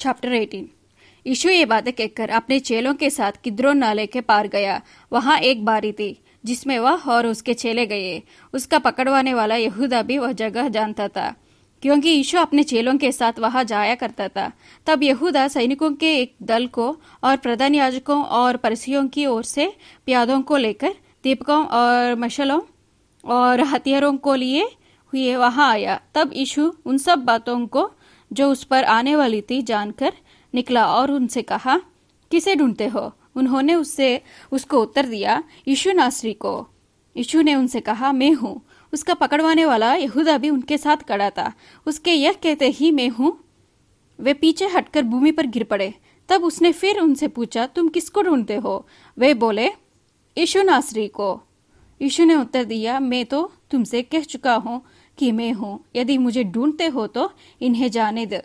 chapter 18 यीशु ये बातें कहकर अपने चेलों के साथ किद्रो नाले के पार गया वहां एक बारी थी जिसमें वह और उसके चेले गए उसका पकड़वाने वाला यहूदा भी वह जगह जानता था क्योंकि यीशु अपने चेलों के साथ वहां जाया करता था तब यहूदा सैनिकों के एक दल को और प्रधान याजकों और परसियों की ओर से प्यादों को लेकर दीपकों और मशलों और हथियारों को लिए हुए वहां आया तब यीशु उन सब बातों को जो उस पर आने वाली थी जानकर निकला और उनसे कहा किसे ढूंढते हो उन्होंने उससे उसको उत्तर दिया यीशु नासरी को यीशु ने उनसे कहा मैं हूँ उसका पकड़वाने वाला यहूदा भी उनके साथ खड़ा था उसके यह कहते ही मैं हूँ वे पीछे हटकर भूमि पर गिर पड़े तब उसने फिर उनसे पूछा तुम किसको ढूंढते हो वे बोले यीशु नासरी को यीशु ने उत्तर दिया मैं तो तुमसे कह चुका हूँ कि मैं हूं यदि मुझे ढूंढते हो तो इन्हें जाने दो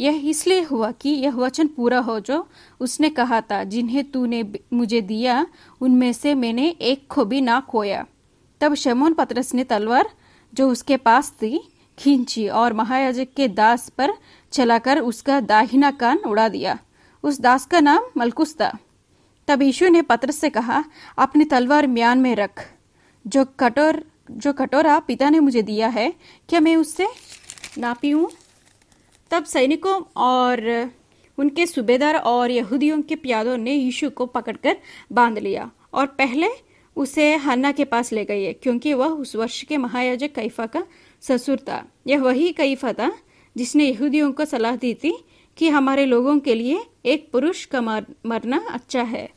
यह इसलिए हुआ कि यह वचन पूरा हो जो उसने कहा था जिन्हें तूने मुझे दिया उनमें से मैंने एक को भी ना खोया तब शमोन पत्रस ने तलवार जो उसके पास थी खींची और महायाजक के दास पर चलाकर उसका दाहिना कान उड़ा दिया उस दास का नाम मलकुस था तब यीशु ने पत्रस से कहा अपनी तलवार म्यान में रख जो कटोर जो कटोरा पिता ने मुझे दिया है क्या मैं उससे नापी हूँ तब सैनिकों और उनके सूबेदार और यहूदियों के प्यादों ने यीशु को पकड़कर बांध लिया और पहले उसे हन्ना के पास ले गई क्योंकि वह उस वर्ष के महायाजक कैफा का ससुर था यह वही कैफा था जिसने यहूदियों को सलाह दी थी कि हमारे लोगों के लिए एक पुरुष का मरना अच्छा है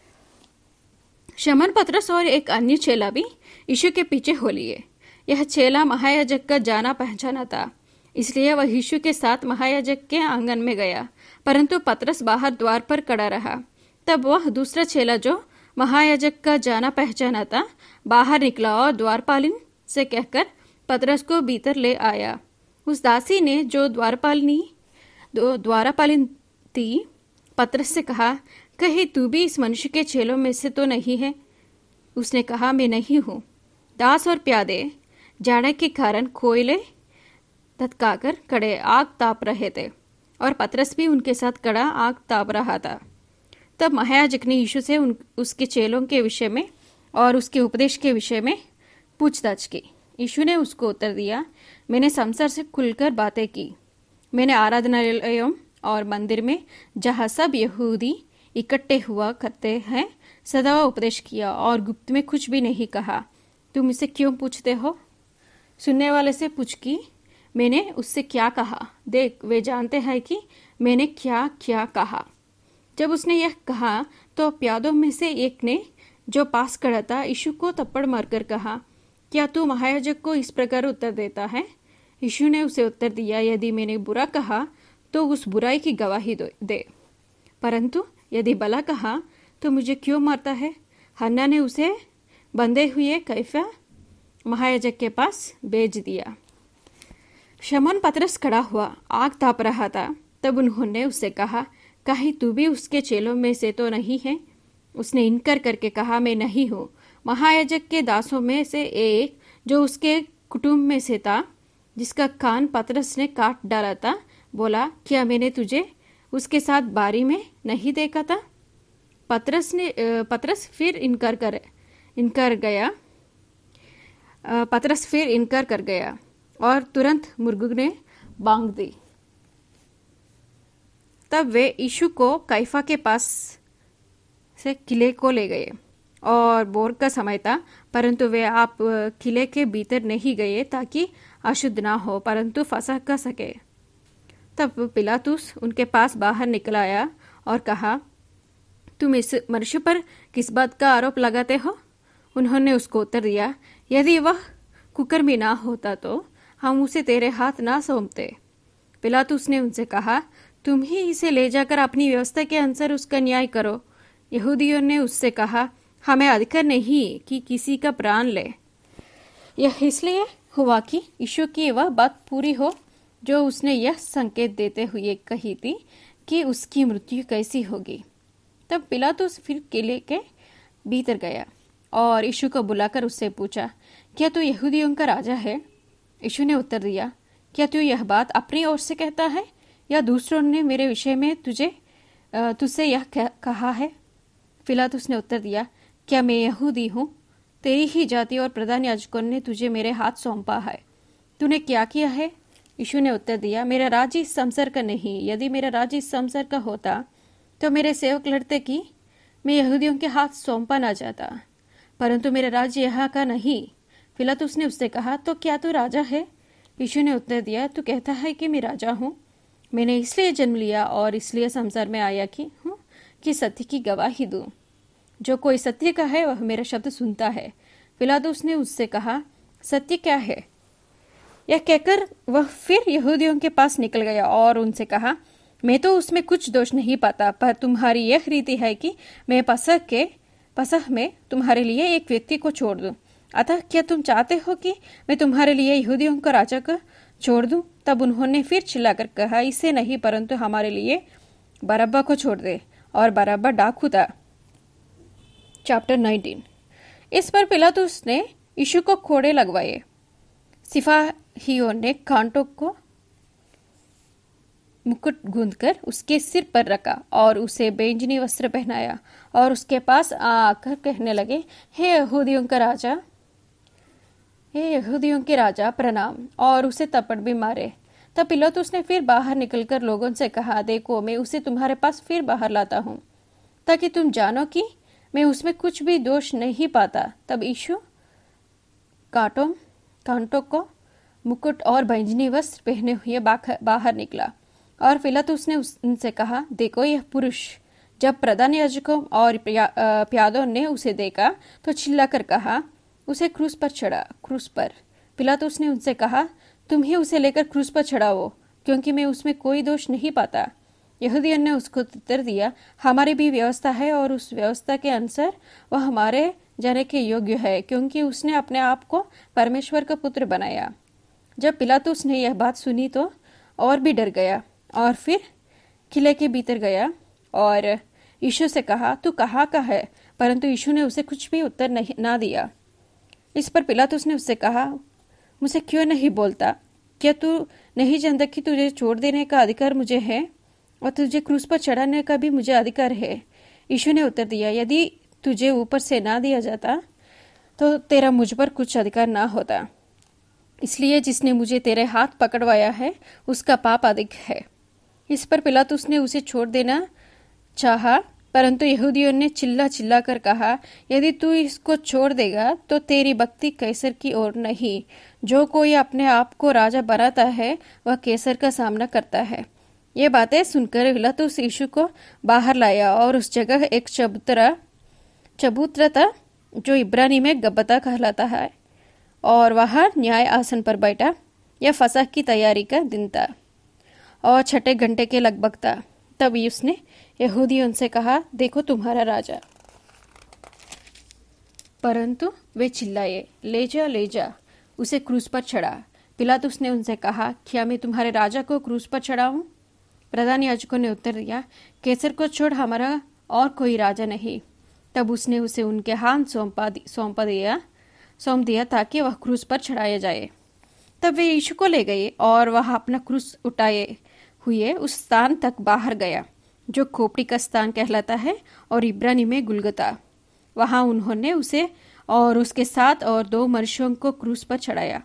शमन पत्रस और एक अन्य चेला भी यीशु के पीछे हो लिए यह चेला महायाजक का जाना पहचाना था इसलिए वह यीशु के साथ महायाजक के आंगन में गया परंतु पत्रस बाहर द्वार पर खड़ा रहा तब वह दूसरा चेला जो महायाजक का जाना पहचाना था बाहर निकला और द्वारपालिन से कहकर पत्रस को भीतर ले आया उस दासी ने जो द्वारपालिनी द्वारापालिन थी पत्रस से कहा कहीं तू भी इस मनुष्य के चेलों में से तो नहीं है उसने कहा मैं नहीं हूँ दास और प्यादे जाने के कारण कोयले धतकाकर कड़े आग ताप रहे थे और पतरस भी उनके साथ कड़ा आग ताप रहा था तब महायाजक ने यीशु से उन उसके चेलों के विषय में और उसके उपदेश के विषय में पूछताछ की यीशु ने उसको उत्तर दिया मैंने संसार से खुलकर बातें की मैंने आराधनालयों और मंदिर में जहाँ सब यहूदी इकट्ठे हुआ करते हैं सदावा उपदेश किया और गुप्त में कुछ भी नहीं कहा तुम इसे क्यों पूछते हो सुनने वाले से पूछ की मैंने उससे क्या कहा देख वे जानते हैं कि मैंने क्या क्या कहा जब उसने यह कहा तो प्यादों में से एक ने जो पास खड़ा था यीशु को थप्पड़ मारकर कहा क्या तू महायाजक को इस प्रकार उत्तर देता है यीशु ने उसे उत्तर दिया यदि मैंने बुरा कहा तो उस बुराई की गवाही दे परंतु यदि भला कहा तो मुझे क्यों मारता है हन्ना ने उसे बंधे हुए कैफा महायजक के पास भेज दिया शमन पत्रस खड़ा हुआ आग ताप रहा था तब उन्होंने उससे कहा कहीं तू भी उसके चेलों में से तो नहीं है उसने इनकर करके कहा मैं नहीं हूँ महायजक के दासों में से एक जो उसके कुटुंब में से था जिसका कान पतरस ने काट डाला था बोला क्या मैंने तुझे उसके साथ बारी में नहीं देखा था पतरस ने पतरस फिर इनकार कर इनकार गया पतरस फिर इनकार कर गया और तुरंत मुर्गु ने बांग दी तब वे ईशु को कैफा के पास से किले को ले गए और बोर का समय था परंतु वे आप किले के भीतर नहीं गए ताकि अशुद्ध ना हो परंतु फंसा कर सके तब पिलातुस उनके पास बाहर निकल आया और कहा तुम इस मनुष्य पर किस बात का आरोप लगाते हो उन्होंने उसको उत्तर दिया यदि वह कुकर में ना होता तो हम उसे तेरे हाथ ना सौंपते पिलातुस ने उनसे कहा तुम ही इसे ले जाकर अपनी व्यवस्था के अनुसार उसका न्याय करो यहूदियों ने उससे कहा हमें अधिकार नहीं कि किसी का प्राण ले यह इसलिए हुआ कि ईश्वर की वह बात पूरी हो जो उसने यह संकेत देते हुए कही थी कि उसकी मृत्यु कैसी होगी तब पिला तो फिर किले के भीतर गया और यीशु को बुलाकर उससे पूछा क्या तू यहूदियों का राजा है यीशु ने उत्तर दिया क्या तू यह बात अपनी ओर से कहता है या दूसरों ने मेरे विषय में तुझे तुझसे यह कहा है तो उसने उत्तर दिया क्या मैं यहूदी हूँ तेरी ही जाति और प्रधान याजकों ने तुझे मेरे हाथ सौंपा है तूने क्या किया है यीशु ने उत्तर दिया मेरा राज्य इस संसार का नहीं यदि मेरा राज्य इस संसार का होता तो मेरे सेवक लड़ते कि मैं यहूदियों के हाथ सौंपा ना जाता परंतु मेरा राज्य यहाँ का नहीं फिलहाल तो उसने उससे कहा तो क्या तू राजा है यीशु ने उत्तर दिया तू कहता है कि मैं राजा हूँ मैंने इसलिए जन्म लिया और इसलिए संसार में आया कि हूँ कि सत्य की गवाही दूँ जो कोई सत्य का है वह मेरा शब्द सुनता है फिलहाल तो उसने उससे कहा सत्य क्या है यह कहकर वह फिर यहूदियों के पास निकल गया और उनसे कहा मैं तो उसमें कुछ दोष नहीं पाता पर तुम्हारी यह रीति है कि मैं पसह के पसह में तुम्हारे लिए एक व्यक्ति को छोड़ दूं अतः क्या तुम चाहते हो कि मैं तुम्हारे लिए यहूदियों का राजा को छोड़ दूं तब उन्होंने फिर चिल्लाकर कहा इसे नहीं परंतु हमारे लिए बराबा को छोड़ दे और बराबा डाकू था चैप्टर 19 इस पर पिलातुस ने यीशु को खोड़े लगवाए सिपाहियों ने कांटों को मुकुट गूंदकर उसके सिर पर रखा और उसे बेंजनी वस्त्र पहनाया और उसके पास आकर कहने लगे हे यहूदियों का राजा हे यहूदियों के राजा प्रणाम और उसे तपड़ भी मारे तब तो उसने फिर बाहर निकलकर लोगों से कहा देखो मैं उसे तुम्हारे पास फिर बाहर लाता हूँ ताकि तुम जानो कि मैं उसमें कुछ भी दोष नहीं पाता तब ईशु काटो कांटों को मुकुट और बैंजनी वस्त्र पहने हुए बाहर निकला और तो उसने उनसे कहा देखो यह पुरुष जब प्रधान याजकों और प्यादों ने उसे देखा तो चिल्लाकर कहा उसे क्रूज पर चढ़ा क्रूस पर तो उसने उनसे कहा तुम ही उसे लेकर क्रूज पर चढ़ाओ क्योंकि मैं उसमें कोई दोष नहीं पाता यहूदियन ने उसको उत्तर दिया हमारी भी व्यवस्था है और उस व्यवस्था के अनुसार वह हमारे जाने के योग्य है क्योंकि उसने अपने आप को परमेश्वर का पुत्र बनाया जब पिलातुस ने यह बात सुनी तो और भी डर गया और फिर किले के भीतर गया और यीशु से कहा तू कहा का है परंतु यीशु ने उसे कुछ भी उत्तर नहीं ना दिया इस पर पिलातुस ने उससे कहा मुझे क्यों नहीं बोलता क्या तू नहीं जानता कि तुझे छोड़ देने का अधिकार मुझे है और तुझे क्रूस पर चढ़ाने का भी मुझे अधिकार है यीशु ने उत्तर दिया यदि तुझे ऊपर से ना दिया जाता तो तेरा मुझ पर कुछ अधिकार ना होता इसलिए जिसने मुझे तेरे हाथ पकड़वाया है उसका पाप अधिक है इस पर पिला तो उसने उसे छोड़ देना चाहा परंतु यहूदियों ने चिल्ला चिल्ला कर कहा यदि तू इसको छोड़ देगा तो तेरी भक्ति कैसर की ओर नहीं जो कोई अपने आप को राजा बनाता है वह कैसर का सामना करता है ये बातें सुनकर उस यीशु को बाहर लाया और उस जगह एक चबूतरा चबूतरा था जो इब्रानी में गब्बता कहलाता है और वह न्याय आसन पर बैठा यह फसह की तैयारी का दिन था और छठे घंटे के लगभग था तब उसने यहूदियों से कहा देखो तुम्हारा राजा परंतु वे चिल्लाए ले जा ले जा उसे क्रूज पर चढ़ा पिला तो उसने उनसे कहा क्या मैं तुम्हारे राजा को क्रूज पर चढ़ाऊं प्रधान याचिकों ने उत्तर दिया केसर को छोड़ हमारा और कोई राजा नहीं तब उसने उसे उनके हाथ सौंपा सौंपा दिया सौंप दिया ताकि वह क्रूज पर चढ़ाया जाए तब वे यीशु को ले गए और वह अपना क्रूस उठाए हुए उस स्थान तक बाहर गया जो खोपड़ी का स्थान कहलाता है और इब्रानी में गुलगता वहाँ उन्होंने उसे और उसके साथ और दो मनुष्यों को क्रूज पर चढ़ाया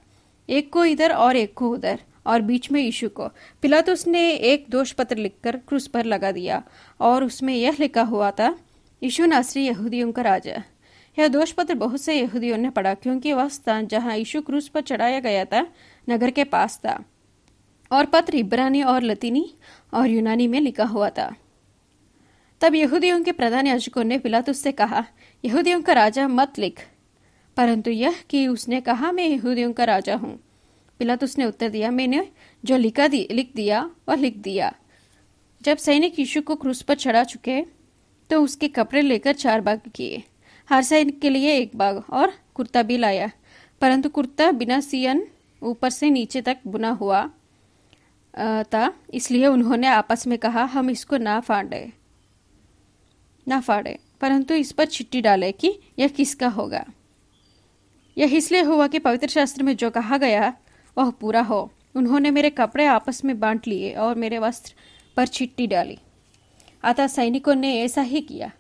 एक को इधर और एक को उधर और बीच में यीशु को पिला तो उसने एक दोष पत्र लिखकर क्रूस पर लगा दिया और उसमें यह लिखा हुआ था यीशु नासरी यहूदियों का राजा यह दोष पत्र बहुत से यहूदियों ने पढ़ा क्योंकि वह स्थान जहाँ यीशु क्रूस पर चढ़ाया गया था नगर के पास था और पत्र इब्रानी और लतीनी और यूनानी में लिखा हुआ था तब यहूदियों के प्रधान याजकों ने पिलातुस से कहा यहूदियों का राजा मत लिख परंतु यह कि उसने कहा मैं यहूदियों का राजा हूँ पिलातुस ने उत्तर दिया मैंने जो लिखा दि, लिख दिया वह लिख दिया जब सैनिक यीशु को क्रूस पर चढ़ा चुके तो उसके कपड़े लेकर चार बाग किए हर साइड के लिए एक बाग और कुर्ता भी लाया परंतु कुर्ता बिना सियन ऊपर से नीचे तक बुना हुआ था इसलिए उन्होंने आपस में कहा हम इसको ना फाड़े ना फाड़े परंतु इस पर चिट्ठी डाले कि यह किसका होगा यह इसलिए हुआ कि पवित्र शास्त्र में जो कहा गया वह पूरा हो उन्होंने मेरे कपड़े आपस में बांट लिए और मेरे वस्त्र पर चिट्ठी डाली अतः सैनिकों ने ऐसा ही किया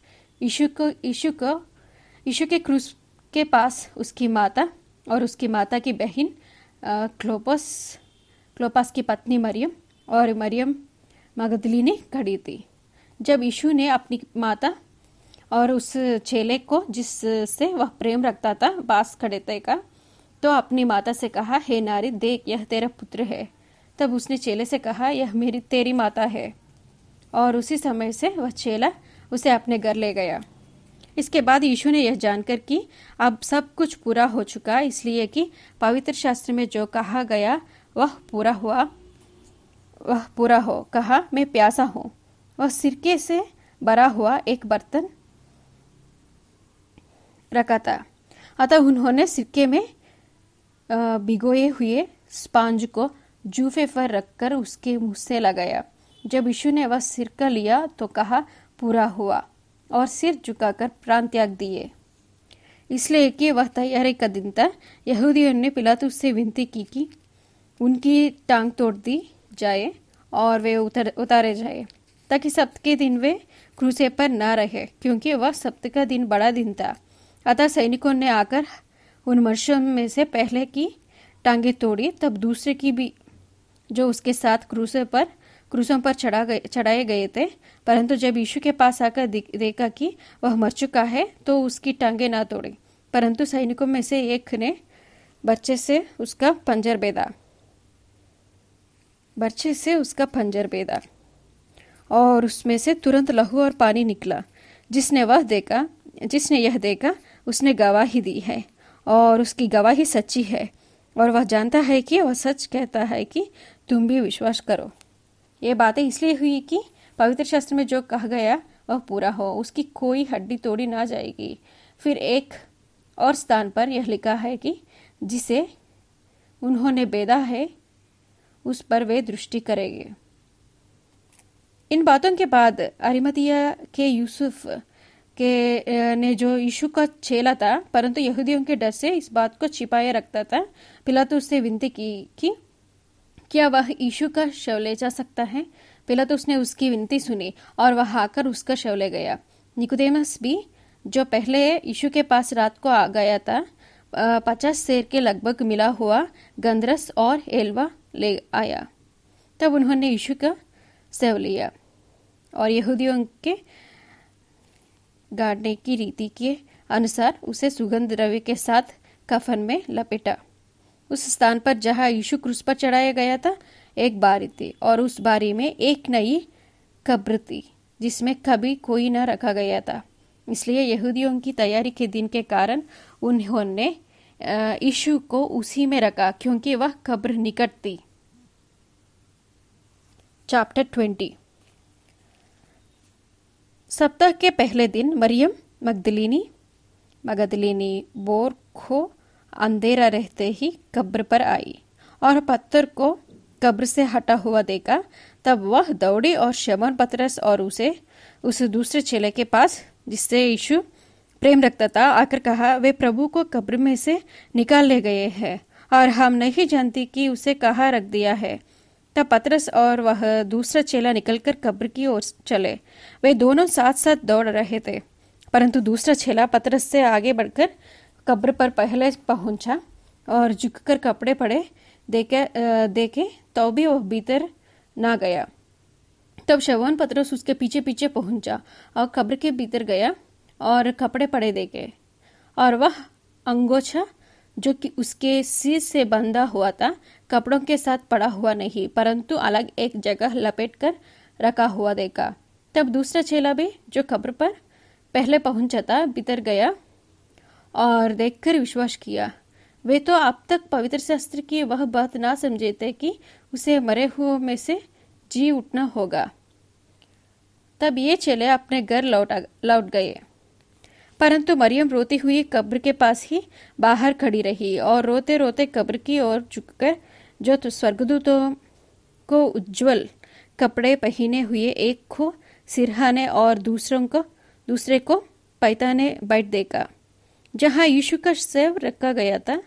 यीशु को यीशु को यीशु के क्रूस के पास उसकी माता और उसकी माता की बहन क्लोपस क्लोपास की पत्नी मरियम और मरियम मगदली ने खड़ी थी जब यीशु ने अपनी माता और उस चेले को जिससे वह प्रेम रखता था बास खड़े थे का तो अपनी माता से कहा हे नारी देख यह तेरा पुत्र है तब उसने चेले से कहा यह मेरी तेरी माता है और उसी समय से वह चेला उसे अपने घर ले गया इसके बाद यीशु ने यह जानकर कि अब सब कुछ पूरा हो चुका इसलिए कि पवित्र शास्त्र में जो कहा गया वह पूरा हुआ वह पूरा हो कहा मैं प्यासा हूँ वह सिरके से भरा हुआ एक बर्तन रखा था अतः उन्होंने सिरके में भिगोए हुए स्पांज को जूफे पर रखकर उसके मुंह से लगाया जब यीशु ने वह सिर का लिया तो कहा पूरा हुआ और सिर झुकाकर प्राण त्याग दिए इसलिए कि वह तैयारी का दिन था यहूदियों ने तो से विनती की कि उनकी टांग तोड़ दी जाए और वे उतर उतारे जाए ताकि सप्त के दिन वे क्रूसे पर ना रहे क्योंकि वह सप्त का दिन बड़ा दिन था अतः सैनिकों ने आकर उन मनुष्यों में से पहले की टांगे तोड़ी तब दूसरे की भी जो उसके साथ क्रूसे पर क्रूसों पर चढ़ा गए चढ़ाए गए थे परंतु जब यीशु के पास आकर देखा कि वह मर चुका है तो उसकी टांगे ना तोड़ी परंतु सैनिकों में से एक ने बच्चे से उसका पंजर बेदा बच्चे से उसका पंजर बेदा और उसमें से तुरंत लहू और पानी निकला जिसने वह देखा जिसने यह देखा उसने गवाही दी है और उसकी गवाही सच्ची है और वह जानता है कि वह सच कहता है कि तुम भी विश्वास करो ये बातें इसलिए हुई कि पवित्र शास्त्र में जो कहा गया वह पूरा हो उसकी कोई हड्डी तोड़ी ना जाएगी फिर एक और स्थान पर यह लिखा है कि जिसे उन्होंने बेदा है उस पर वे दृष्टि करेंगे इन बातों के बाद अरिमतिया के यूसुफ के ने जो यीशु का छेला था परंतु यहूदियों के डर से इस बात को छिपाए रखता था तो से विनती की कि क्या वह यीशु का शव ले जा सकता है पहला तो उसने उसकी विनती सुनी और वह आकर उसका शव ले गया निकुदेमस भी जो पहले यीशु के पास रात को आ गया था पचास शेर के लगभग मिला हुआ गंदरस और एलवा ले आया तब उन्होंने यीशु का शव लिया और यहूदियों के गाड़ने की रीति के अनुसार उसे सुगंध द्रव्य के साथ कफन में लपेटा उस स्थान पर जहां यीशु क्रूस पर चढ़ाया गया था एक बारी थी और उस बारी में एक नई कब्र थी जिसमें कभी कोई न रखा गया था इसलिए यहूदियों की तैयारी के दिन के कारण उन्होंने यीशु को उसी में रखा क्योंकि वह कब्र निकट थी चैप्टर ट्वेंटी सप्ताह के पहले दिन मरियम मगदलिनी मगदलिनी बोर खो अंधेरा रहते ही कब्र पर आई और पत्थर को कब्र से हटा हुआ देखा तब वह दौड़ी और शमन पत्रस और उसे उस दूसरे चेले के पास जिससे यीशु प्रेम रखता था आकर कहा वे प्रभु को कब्र में से निकाल ले गए हैं और हम नहीं जानती कि उसे कहाँ रख दिया है तब पत्रस और वह दूसरा चेला निकलकर कब्र की ओर चले वे दोनों साथ साथ दौड़ रहे थे परंतु दूसरा चेला पत्रस से आगे बढ़कर कब्र पर पहले पहुंचा और झुककर कपड़े पड़े देखे देखे तो भी वह भीतर ना गया तब शवन पत्रस उसके पीछे पीछे पहुंचा और कब्र के भीतर गया और कपड़े पड़े देखे और वह अंगोछा जो कि उसके सिर से बंधा हुआ था कपड़ों के साथ पड़ा हुआ नहीं परंतु अलग एक जगह लपेट कर रखा हुआ देखा तब दूसरा चेला भी जो कब्र पर पहले पहुंचा था भीतर गया और देखकर विश्वास किया वे तो अब तक पवित्र शास्त्र की वह बात ना समझे थे कि उसे मरे हुए में से जी उठना होगा तब ये चले अपने घर लौट लौट गए परंतु मरियम रोती हुई कब्र के पास ही बाहर खड़ी रही और रोते रोते कब्र की ओर झुककर जो तो स्वर्गदूतों को उज्जवल कपड़े पहने हुए एक को सिरहाने और दूसरों को दूसरे को पैताने बैठ देगा जहाँ यीशु का शैव रखा गया था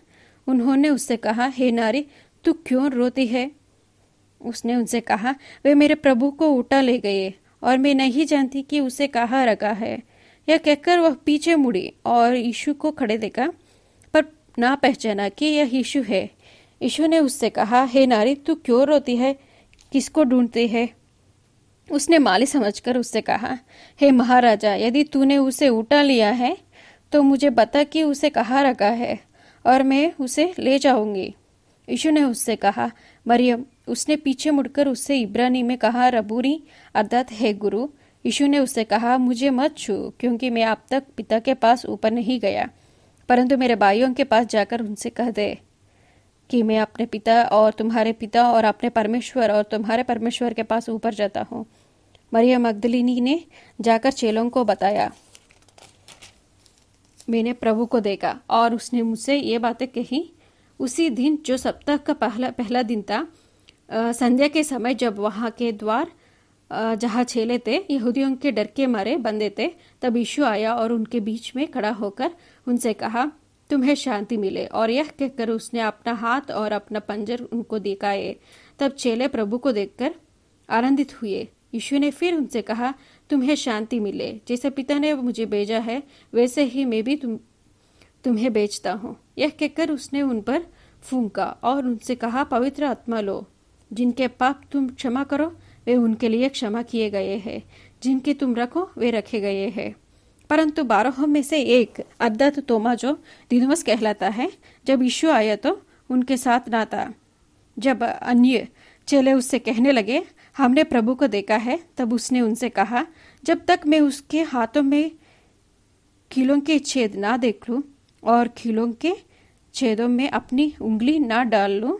उन्होंने उससे कहा हे नारी तू क्यों रोती है उसने उनसे कहा वे मेरे प्रभु को उठा ले गए और मैं नहीं जानती कि उसे कहाँ रखा है यह कहकर वह पीछे मुड़ी और यीशु को खड़े देखा पर ना पहचाना कि यह यीशु है यीशु ने उससे कहा हे नारी तू क्यों रोती है किसको ढूंढती है उसने माली समझकर उससे कहा हे महाराजा यदि तूने उसे उठा लिया है तो मुझे बता कि उसे कहाँ रखा है और मैं उसे ले जाऊंगी यीशु ने उससे कहा मरियम उसने पीछे मुड़कर उससे इब्रानी में कहा रबूरी अर्थात हे गुरु यीशु ने उससे कहा मुझे मत छू क्योंकि मैं अब तक पिता के पास ऊपर नहीं गया परंतु मेरे भाइयों के पास जाकर उनसे कह दे कि मैं अपने पिता और तुम्हारे पिता और अपने परमेश्वर और तुम्हारे परमेश्वर के पास ऊपर जाता हूँ मरियम अग्दलिनी ने जाकर चेलों को बताया मैंने प्रभु को देखा और उसने मुझसे ये बातें कही उसी दिन जो सप्ताह का पहला पहला दिन था संध्या के समय जब वहाँ के द्वार जहाँ छेले थे यहूदियों के डर के मारे बंदे थे तब यीशु आया और उनके बीच में खड़ा होकर उनसे कहा तुम्हें शांति मिले और यह कहकर उसने अपना हाथ और अपना पंजर उनको दिखाए तब चेले प्रभु को देखकर आनंदित हुए यीशु ने फिर उनसे कहा तुम्हें शांति मिले जैसे पिता ने मुझे भेजा है वैसे ही मैं भी तुम तुम्हें बेचता हूँ यह कहकर उसने उन पर फूंका और उनसे कहा पवित्र आत्मा लो जिनके पाप तुम क्षमा करो वे उनके लिए क्षमा किए गए हैं जिनके तुम रखो वे रखे गए हैं परंतु बारह में से एक अद्दत तोमा जो दिनवस कहलाता है जब यीशु आया तो उनके साथ ना था जब अन्य चेले उससे कहने लगे हमने प्रभु को देखा है तब उसने उनसे कहा जब तक मैं उसके हाथों में खिलों के छेद ना देख लूँ और खिलों के छेदों में अपनी उंगली ना डाल लूँ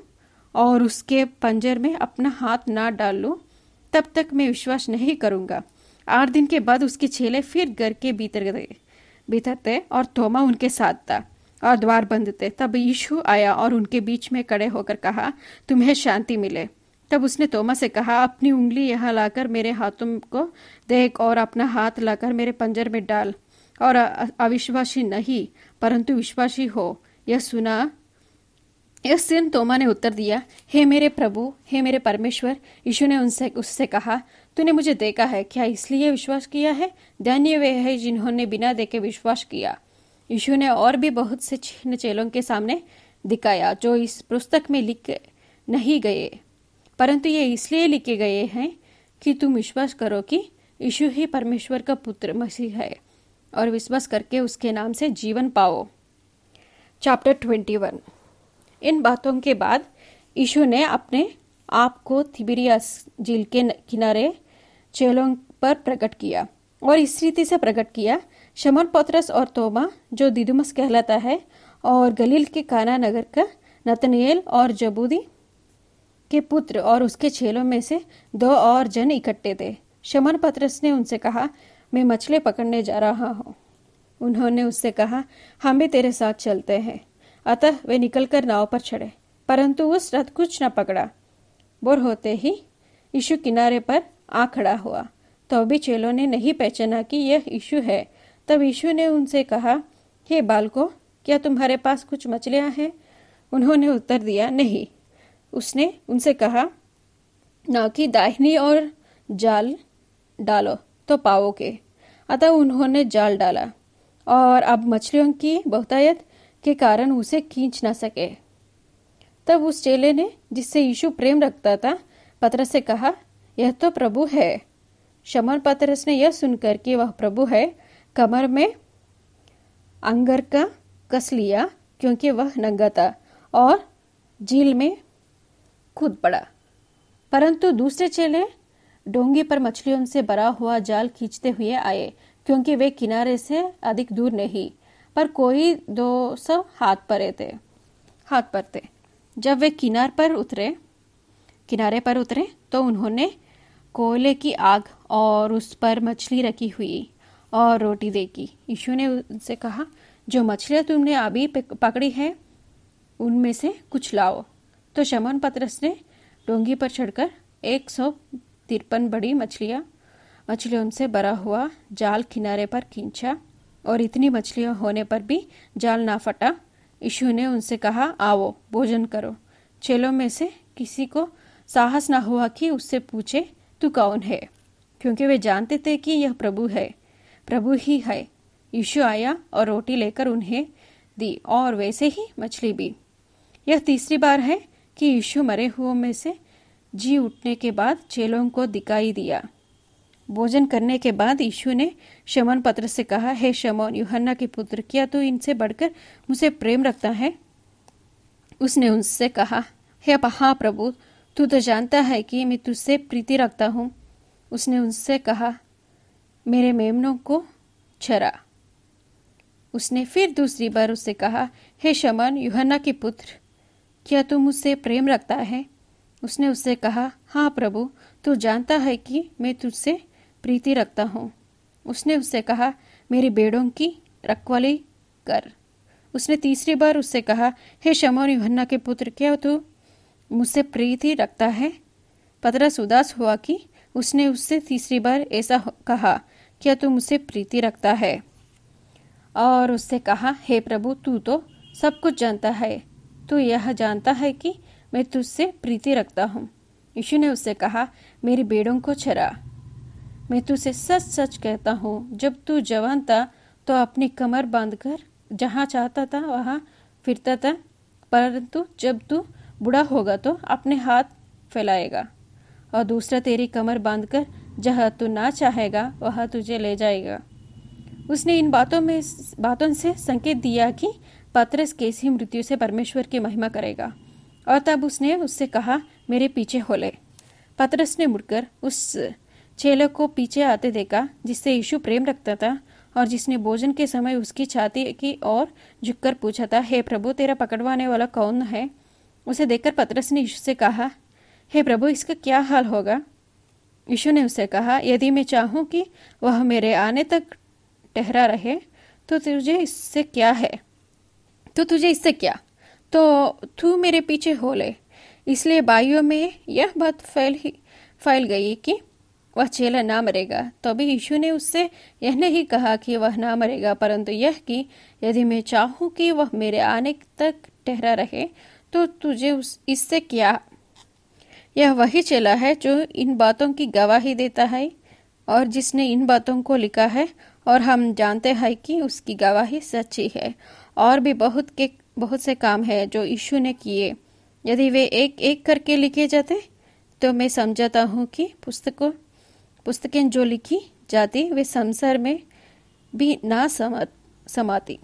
और उसके पंजर में अपना हाथ ना डाल लूँ तब तक मैं विश्वास नहीं करूँगा आठ दिन के बाद उसके छेले फिर घर के भीतर गए भीतर थे और थोमा उनके साथ था और द्वार बंद थे तब यीशु आया और उनके बीच में खड़े होकर कहा तुम्हें शांति मिले तब उसने तोमा से कहा अपनी उंगली यहाँ लाकर मेरे हाथों को देख और अपना हाथ लाकर मेरे पंजर में डाल और अविश्वासी नहीं परंतु विश्वासी हो यह सुना इस दिन तोमा ने उत्तर दिया हे मेरे प्रभु हे मेरे परमेश्वर यीशु ने उनसे उससे कहा तूने मुझे देखा है क्या इसलिए विश्वास किया है धन्य वे है जिन्होंने बिना देखे विश्वास किया यीशु ने और भी बहुत से चिन्ह चेलों के सामने दिखाया जो इस पुस्तक में लिख नहीं गए परंतु ये इसलिए लिखे गए हैं कि तुम विश्वास करो कि यीशु ही परमेश्वर का पुत्र मसीह है और विश्वास करके उसके नाम से जीवन पाओ चैप्टर ट्वेंटी वन इन बातों के बाद यीशु ने अपने आप को थिबिरिया झील के किनारे चेलों पर प्रकट किया और इस रीति से प्रकट किया शमन पोत्रस और तोमा जो दिदुमस कहलाता है और गलील के काना नगर का नतनेल और जबूदी के पुत्र और उसके चेलों में से दो और जन इकट्ठे थे शमन पत्रस ने उनसे कहा मैं मछली पकड़ने जा रहा हूँ उन्होंने उससे कहा हम भी तेरे साथ चलते हैं अतः वे निकलकर नाव पर चढ़े परंतु उस रात कुछ न पकड़ा बोर होते ही यीशु किनारे पर आ खड़ा हुआ तो भी चेलों ने नहीं पहचाना कि यह यीशु है तब यीशु ने उनसे कहा हे बालको क्या तुम्हारे पास कुछ मछलियाँ हैं उन्होंने उत्तर दिया नहीं उसने उनसे कहा ना कि दाहिनी और जाल डालो तो पाओगे अतः उन्होंने जाल डाला और अब मछलियों की बहुतायत के कारण उसे खींच ना सके तब उस चेले ने जिससे यीशु प्रेम रखता था पत्र से कहा यह तो प्रभु है शमन पतरस ने यह सुनकर कि वह प्रभु है कमर में अंगर का कस लिया क्योंकि वह नंगा था और झील में कूद पड़ा परंतु दूसरे चेले डोंगी पर मछलियों से भरा हुआ जाल खींचते हुए आए क्योंकि वे किनारे से अधिक दूर नहीं पर कोई दो सौ हाथ पर थे हाथ पर थे जब वे किनार पर उतरे किनारे पर उतरे तो उन्होंने कोयले की आग और उस पर मछली रखी हुई और रोटी देखी यीशु ने उनसे कहा जो मछलियाँ तुमने अभी पकड़ी है उनमें से कुछ लाओ तो शमन पत्रस ने डोंगी पर चढ़कर एक सौ तिरपन बड़ी मछलियाँ मछलियों से भरा हुआ जाल किनारे पर खींचा और इतनी मछलियाँ होने पर भी जाल ना फटा यीशु ने उनसे कहा आओ भोजन करो चेलों में से किसी को साहस ना हुआ कि उससे पूछे तू कौन है क्योंकि वे जानते थे कि यह प्रभु है प्रभु ही है यीशु आया और रोटी लेकर उन्हें दी और वैसे ही मछली भी यह तीसरी बार है कि यीशु मरे हुओं में से जी उठने के बाद चेलों को दिखाई दिया भोजन करने के बाद यीशु ने शमन पत्र से कहा हे शमन युहन्ना के पुत्र क्या तू इनसे बढ़कर मुझसे प्रेम रखता है उसने उनसे कहा हे हाँ प्रभु तू तो जानता है कि मैं तुझसे प्रीति रखता हूँ उसने उनसे कहा मेरे मेमनों को छरा उसने फिर दूसरी बार उससे कहा हे शमन युहन्ना के पुत्र क्या तू मुझसे प्रेम रखता है उसने उससे कहा हाँ प्रभु तू जानता है कि मैं तुझसे प्रीति रखता हूँ उसने उससे कहा मेरी बेड़ों की रखवाली कर उसने तीसरी बार उससे कहा हे शमो युहन्ना के पुत्र क्या तू मुझसे प्रीति रखता है पतरस उदास हुआ कि उसने उससे तीसरी बार ऐसा कहा क्या तू मुझसे प्रीति रखता है और उससे कहा हे प्रभु तू तो सब कुछ जानता है तू तो यह जानता है कि मैं तुझसे प्रीति रखता हूँ यीशु ने उससे कहा मेरी बेड़ों को छरा मैं तुझसे सच सच कहता हूँ जब तू जवान था तो अपनी कमर बांध कर जहाँ चाहता था वहाँ फिरता था परंतु जब तू बूढ़ा होगा तो अपने हाथ फैलाएगा और दूसरा तेरी कमर बांध कर जहाँ तू ना चाहेगा वहाँ तुझे ले जाएगा उसने इन बातों में बातों से संकेत दिया कि पतरस कैसी मृत्यु से परमेश्वर की महिमा करेगा और तब उसने उससे कहा मेरे पीछे हो ले पतरस ने मुड़कर उस चेले को पीछे आते देखा जिससे यीशु प्रेम रखता था और जिसने भोजन के समय उसकी छाती की ओर झुककर पूछा था हे प्रभु तेरा पकड़वाने वाला कौन है उसे देखकर पतरस ने यीशु से कहा हे प्रभु इसका क्या हाल होगा यीशु ने उसे कहा यदि मैं चाहूँ कि वह मेरे आने तक ठहरा रहे तो तुझे इससे क्या है तो तुझे इससे क्या तो तू मेरे पीछे हो ले इसलिए बाइयों में यह बात फैल ही फैल गई कि वह चेला ना मरेगा तभी तो यीशु ने उससे यह नहीं कहा कि वह ना मरेगा परंतु यह कि यदि मैं चाहूँ कि वह मेरे आने तक ठहरा रहे तो तुझे उस इससे क्या यह वही चेला है जो इन बातों की गवाही देता है और जिसने इन बातों को लिखा है और हम जानते हैं कि उसकी गवाही सच्ची है और भी बहुत के बहुत से काम है जो यीशु ने किए यदि वे एक एक करके लिखे जाते तो मैं समझाता हूँ कि पुस्तकों पुस्तकें जो लिखी जाती वे संसार में भी ना समा समाती